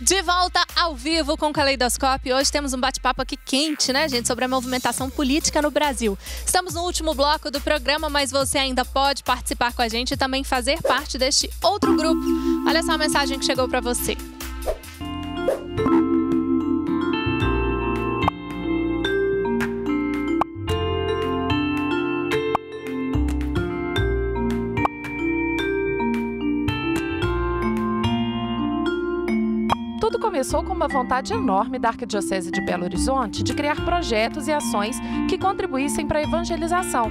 De volta ao vivo com o Caleidoscópio. Hoje temos um bate-papo aqui quente, né, gente, sobre a movimentação política no Brasil. Estamos no último bloco do programa, mas você ainda pode participar com a gente e também fazer parte deste outro grupo. Olha só a mensagem que chegou para você. começou com uma vontade enorme da Arquidiocese de Belo Horizonte de criar projetos e ações que contribuíssem para a evangelização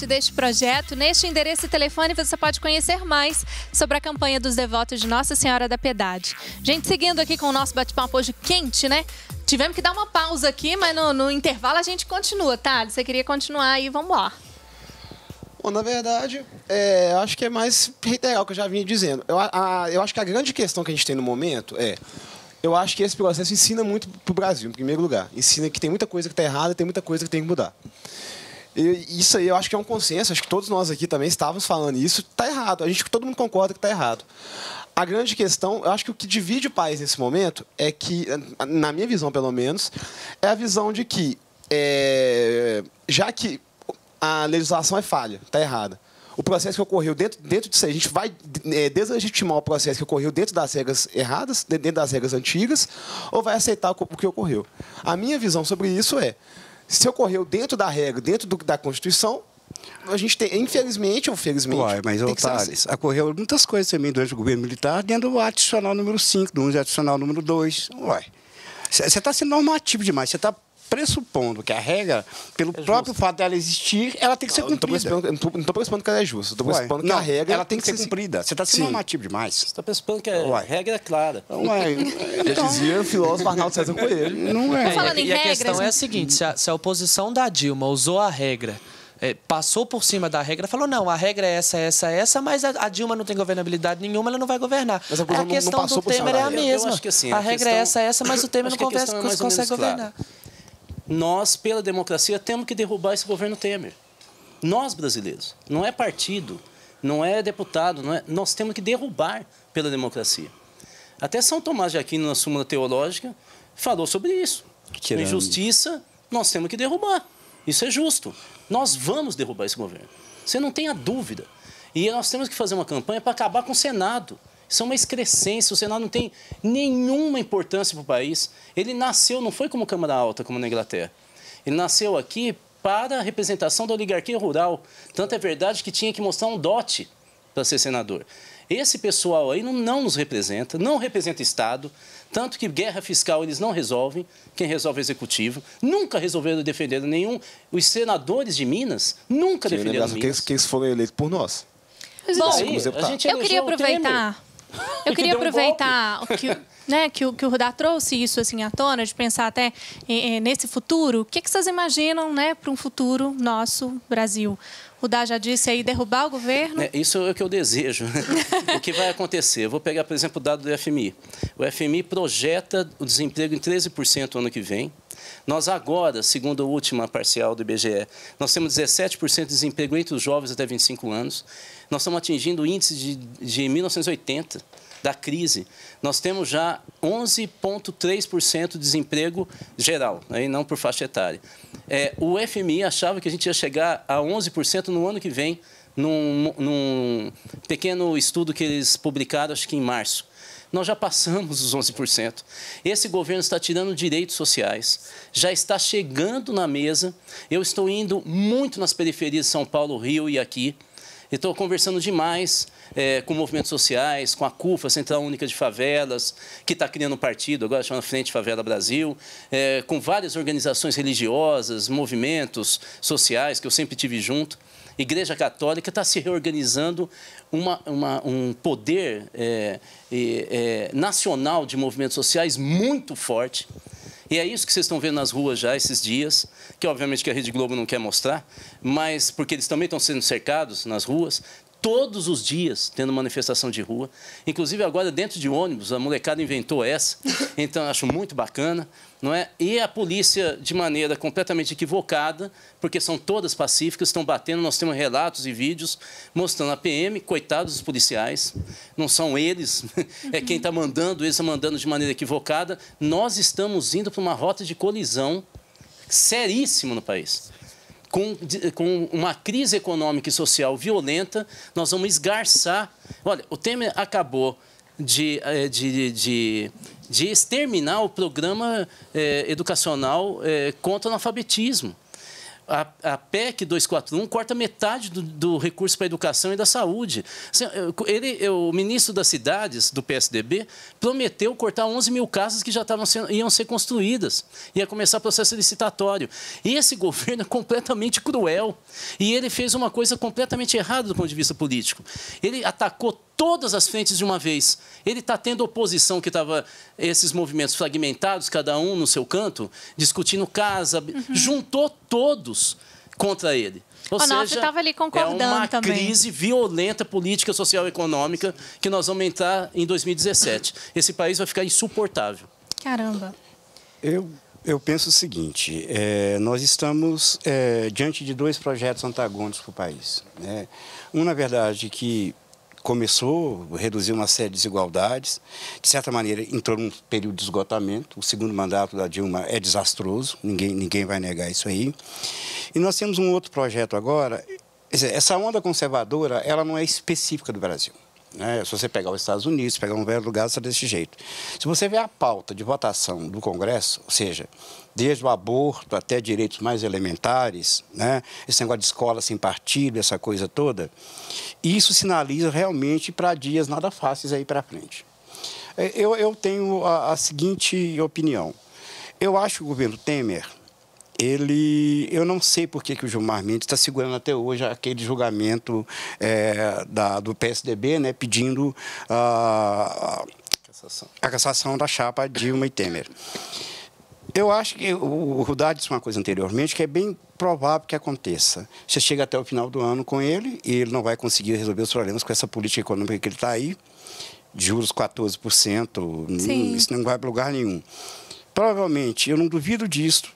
parte deste projeto. Neste endereço e telefone você pode conhecer mais sobre a campanha dos devotos de Nossa Senhora da Piedade. Gente, seguindo aqui com o nosso bate-papo hoje quente, né? Tivemos que dar uma pausa aqui, mas no, no intervalo a gente continua, tá? Você queria continuar aí, vamos lá. Bom, na verdade, é, acho que é mais reiterar o que eu já vinha dizendo. Eu, a, eu acho que a grande questão que a gente tem no momento é eu acho que esse processo ensina muito para o Brasil, em primeiro lugar. Ensina que tem muita coisa que está errada, tem muita coisa que tem que mudar isso aí eu acho que é um consenso, acho que todos nós aqui também estávamos falando isso, está errado. A gente todo mundo concorda que está errado. A grande questão, eu acho que o que divide o país nesse momento é que, na minha visão pelo menos, é a visão de que é, já que a legislação é falha, está errada. O processo que ocorreu dentro, dentro de si, a gente vai é, deslegitimar o processo que ocorreu dentro das regras erradas, dentro das regras antigas, ou vai aceitar o que ocorreu. A minha visão sobre isso é se ocorreu dentro da regra, dentro do, da Constituição, a gente tem, infelizmente ou felizmente. Uai, mas, assim. ocorreu muitas coisas também durante o governo militar, dentro do adicional número 5, do adicional número 2. Uai. Você está sendo normativo demais, você está pressupondo que a regra, pelo é próprio fato dela existir, ela tem que ser cumprida. Eu não estou pressupondo que ela é justa. Estou pressupondo que a regra ela tem que, que ser, ser cumprida. Você está sendo normativo demais. Você está pressupondo que a Uai. regra é clara. Não é. Então- Já dizia o filósofo Arnaldo César Coelho. Não é. Falando é, em e a questão é a seguinte, se a, se a oposição da Dilma usou a regra é, passou por cima da regra, falou: não, a regra é essa, essa, essa, mas a, a Dilma não tem governabilidade nenhuma, ela não vai governar. Mas a, a questão não, não do Temer é a mesma. Eu, que, assim, a, a questão... regra é essa, essa, mas o Temer não conversa, é consegue governar. Claro. Nós, pela democracia, temos que derrubar esse governo Temer. Nós, brasileiros. Não é partido, não é deputado, não é... nós temos que derrubar pela democracia. Até São Tomás de Aquino, na Súmula Teológica, falou sobre isso. Tirando. Injustiça, nós temos que derrubar. Isso é justo. Nós vamos derrubar esse governo. Você não tenha dúvida. E nós temos que fazer uma campanha para acabar com o Senado. Isso é uma excrescência. O Senado não tem nenhuma importância para o país. Ele nasceu, não foi como Câmara Alta, como na Inglaterra. Ele nasceu aqui para a representação da oligarquia rural. Tanto é verdade que tinha que mostrar um dote para ser senador. Esse pessoal aí não, não nos representa, não representa Estado, tanto que guerra fiscal eles não resolvem, quem resolve é o executivo. Nunca resolveram defender nenhum. Os senadores de Minas nunca defenderam Minas. Que eles, foram eleitos por nós. Bom, aí, assim a gente eu queria aproveitar Eu queria aproveitar um que, né, que, o, que o Rudá trouxe isso assim à tona, de pensar até é, é nesse futuro. O que, que vocês imaginam né, para um futuro nosso, Brasil? O Dá já disse aí, derrubar o governo? É, isso é o que eu desejo. Né? o que vai acontecer? vou pegar, por exemplo, o dado do FMI. O FMI projeta o desemprego em 13% ano que vem. Nós agora, segundo a última parcial do IBGE, nós temos 17% de desemprego entre os jovens até 25 anos. Nós estamos atingindo o índice de, de 1980 da crise, nós temos já 11,3% de desemprego geral, aí né, não por faixa etária. É, o FMI achava que a gente ia chegar a 11% no ano que vem, num, num pequeno estudo que eles publicaram, acho que em março. Nós já passamos os 11%. Esse governo está tirando direitos sociais, já está chegando na mesa. Eu estou indo muito nas periferias de São Paulo, Rio e aqui. Estou conversando demais é, com movimentos sociais, com a CUFA, Central Única de Favelas, que está criando um partido, agora chama Frente Favela Brasil, é, com várias organizações religiosas, movimentos sociais, que eu sempre tive junto. Igreja Católica está se reorganizando uma, uma, um poder é, é, nacional de movimentos sociais muito forte. E é isso que vocês estão vendo nas ruas já esses dias, que obviamente que a Rede Globo não quer mostrar, mas porque eles também estão sendo cercados nas ruas, todos os dias tendo manifestação de rua. Inclusive agora dentro de ônibus, a molecada inventou essa. Então acho muito bacana, não é? E a polícia de maneira completamente equivocada, porque são todas pacíficas, estão batendo, nós temos relatos e vídeos mostrando a PM, coitados dos policiais, não são eles, é quem está mandando, eles estão tá mandando de maneira equivocada. Nós estamos indo para uma rota de colisão seríssima no país com, com uma crise econômica e social violenta, nós vamos esgarçar. Olha, o Temer acabou de, eh, de, de, de exterminar o programa é, educacional é, contra o analfabetismo. A, a PEC 241 corta metade do, do recurso para a educação e da saúde. Assim, ele, o ministro das cidades, do PSDB, prometeu cortar 11 mil casas que já estavam sendo, iam ser construídas. Ia começar processo licitatório. E esse governo é completamente cruel. E ele fez uma coisa completamente errada do ponto de vista político. Ele atacou todas as frentes de uma vez. Ele está tendo oposição que estava esses movimentos fragmentados, cada um no seu canto, discutindo casa, uhum. juntou todos contra ele. Ou Onofre seja, estava ali concordando é uma também. crise violenta política, social e econômica que nós vamos entrar em 2017. Esse país vai ficar insuportável. Caramba. Eu, eu penso o seguinte, é, nós estamos é, diante de dois projetos antagônicos para o país. Né? Um, na verdade, que começou a reduzir uma série de desigualdades, de certa maneira entrou num período de esgotamento. O segundo mandato da Dilma é desastroso, ninguém, ninguém vai negar isso aí. E nós temos um outro projeto agora. Essa onda conservadora, ela não é específica do Brasil. Né? Se você pegar os Estados Unidos, pegar um velho lugar, está desse jeito. Se você ver a pauta de votação do Congresso, ou seja, desde o aborto até direitos mais elementares, né? esse negócio de escola sem partido, essa coisa toda, isso sinaliza realmente para dias nada fáceis aí para frente. É, eu, eu tenho a, a seguinte opinião. Eu acho que o governo Temer ele, eu não sei por que, que o Gilmar Mendes está segurando até hoje aquele julgamento é, da, do PSDB, né, pedindo a cassação da chapa Dilma e Temer. Eu acho que o Rudá disse uma coisa anteriormente que é bem provável que aconteça. Você chega até o final do ano com ele e ele não vai conseguir resolver os problemas com essa política econômica que ele está aí, juros 14%, Sim. isso não vai para lugar nenhum. Provavelmente, eu não duvido disso,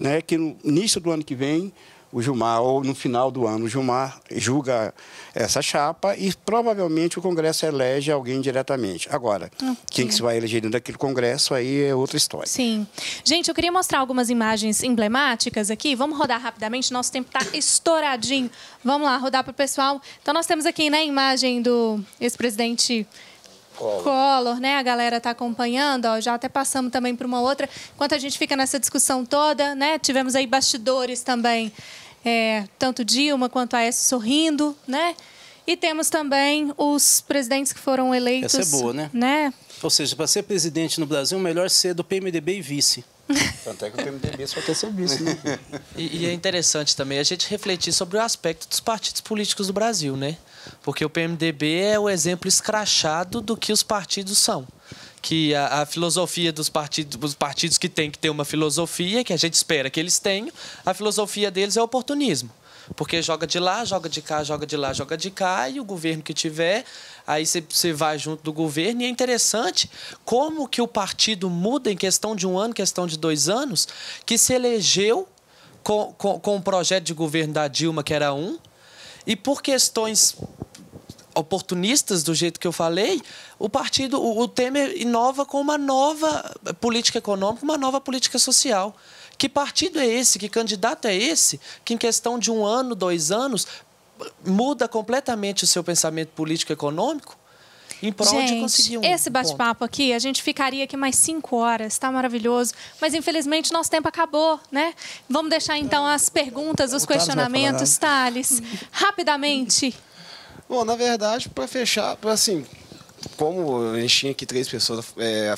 né, que no início do ano que vem o Gilmar, ou no final do ano, o Gilmar julga essa chapa e provavelmente o Congresso elege alguém diretamente. Agora, okay. Ah, quem que se vai eleger dentro daquele Congresso aí é outra história. Sim. Gente, eu queria mostrar algumas imagens emblemáticas aqui. Vamos rodar rapidamente, nosso tempo está estouradinho. Vamos lá, rodar para o pessoal. Então, nós temos aqui né, a imagem do ex-presidente Collor. Collor, né? A galera está acompanhando, ó, já até passamos também para uma outra. Enquanto a gente fica nessa discussão toda, né? Tivemos aí bastidores também, é, tanto Dilma quanto a S sorrindo, né? E temos também os presidentes que foram eleitos. Essa é boa, né? né? Ou seja, para ser presidente no Brasil, melhor ser do PMDB e vice. Tanto é que o PMDB só quer serviço Né? E, e, é interessante também a gente refletir sobre o aspecto dos partidos políticos do Brasil, né? Porque o PMDB é o exemplo escrachado do que os partidos são. Que a, a filosofia dos partidos, os partidos que têm que ter uma filosofia, que a gente espera que eles tenham, a filosofia deles é oportunismo. Porque joga de lá, joga de cá, joga de lá, joga de cá, e o governo que tiver, aí você vai junto do governo. E é interessante como que o partido muda em questão de um ano, questão de dois anos, que se elegeu com, com, com o projeto de governo da Dilma, que era um, e por questões oportunistas do jeito que eu falei, o partido, o, o Temer inova com uma nova política econômica, uma nova política social. Que partido é esse? Que candidato é esse? Que em questão de um ano, dois anos, muda completamente o seu pensamento político econômico? em prol gente, de conseguir um Esse bate-papo aqui, a gente ficaria aqui mais cinco horas, está maravilhoso. Mas infelizmente nosso tempo acabou, né? Vamos deixar então as perguntas, os né? questionamentos, Thales rapidamente. Bom, na verdade, para fechar, pra, assim, como a gente tinha aqui três pessoas é,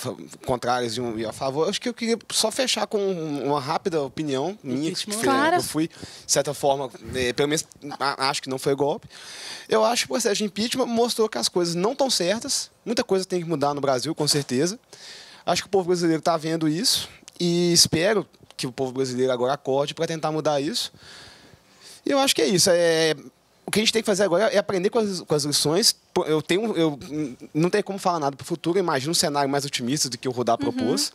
contrárias e, um, e a favor, acho que eu queria só fechar com uma rápida opinião minha, que né, claro. eu fui, de certa forma, é, pelo menos acho que não foi golpe. Eu acho que o processo de impeachment mostrou que as coisas não estão certas, muita coisa tem que mudar no Brasil, com certeza. Acho que o povo brasileiro está vendo isso e espero que o povo brasileiro agora acorde para tentar mudar isso. E eu acho que é isso. É, o que a gente tem que fazer agora é aprender com as, com as lições. Eu tenho, eu não tenho como falar nada para o futuro. Imagino um cenário mais otimista do que o Rodar propôs. Uhum.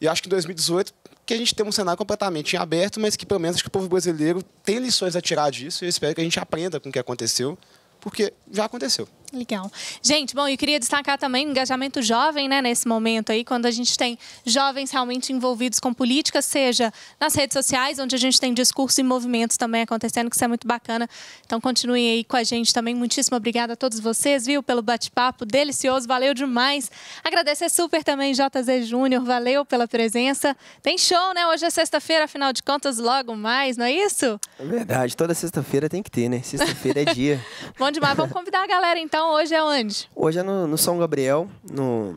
E acho que em 2018 que a gente tem um cenário completamente em aberto, mas que pelo menos que o povo brasileiro tem lições a tirar disso. E eu espero que a gente aprenda com o que aconteceu, porque já aconteceu. Legal. Gente, bom, eu queria destacar também o engajamento jovem, né, nesse momento aí, quando a gente tem jovens realmente envolvidos com política, seja nas redes sociais, onde a gente tem discurso e movimentos também acontecendo, que isso é muito bacana. Então, continuem aí com a gente também. Muitíssimo obrigada a todos vocês, viu, pelo bate-papo delicioso, valeu demais. Agradecer super também JZ Júnior, valeu pela presença. Tem show, né? Hoje é sexta-feira, afinal de contas, logo mais, não é isso? É verdade, toda sexta-feira tem que ter, né? Sexta-feira é dia. bom demais, vamos convidar a galera então então hoje é onde? Hoje é no, no São Gabriel, no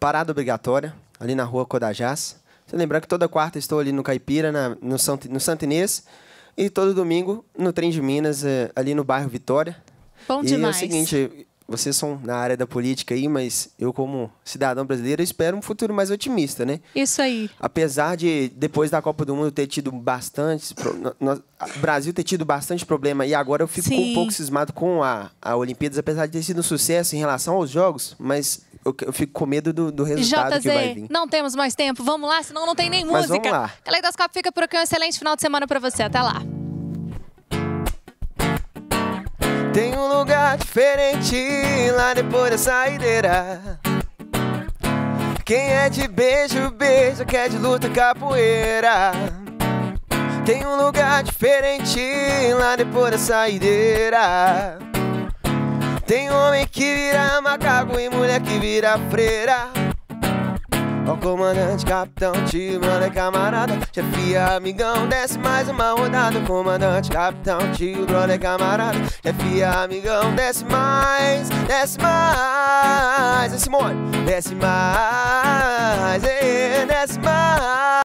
Parada Obrigatória, ali na rua Codajás. Lembrar que toda quarta estou ali no Caipira, na, no, São, no Santo Inês. E todo domingo no Trem de Minas, eh, ali no bairro Vitória. Bom e demais. é o seguinte, vocês são na área da política aí, mas eu, como cidadão brasileiro, espero um futuro mais otimista, né? Isso aí. Apesar de, depois da Copa do Mundo, ter tido bastante. O Brasil ter tido bastante problema e agora eu fico um pouco cismado com a, a Olimpíadas, apesar de ter sido um sucesso em relação aos jogos, mas eu, fico com medo do, do resultado JZ, que vai vir. não temos mais tempo. Vamos lá, senão não tem nem mas música. Vamos lá. Caleidoscópio fica por aqui. Um excelente final de semana para você. Até lá. Tem um lugar diferente lá depois da saideira. Quem é de beijo, beijo, quer é de luta, capoeira. Tem um lugar diferente lá depois da saideira. Tem homem que vira macaco e mulher que vira freira. Ó comandante, capitão, tio, mano é camarada Chefia, amigão, desce mais uma rodada Comandante, capitão, tio, brother é camarada Chefia, amigão, desce mais, desce mais Simone, desce mais, desce mais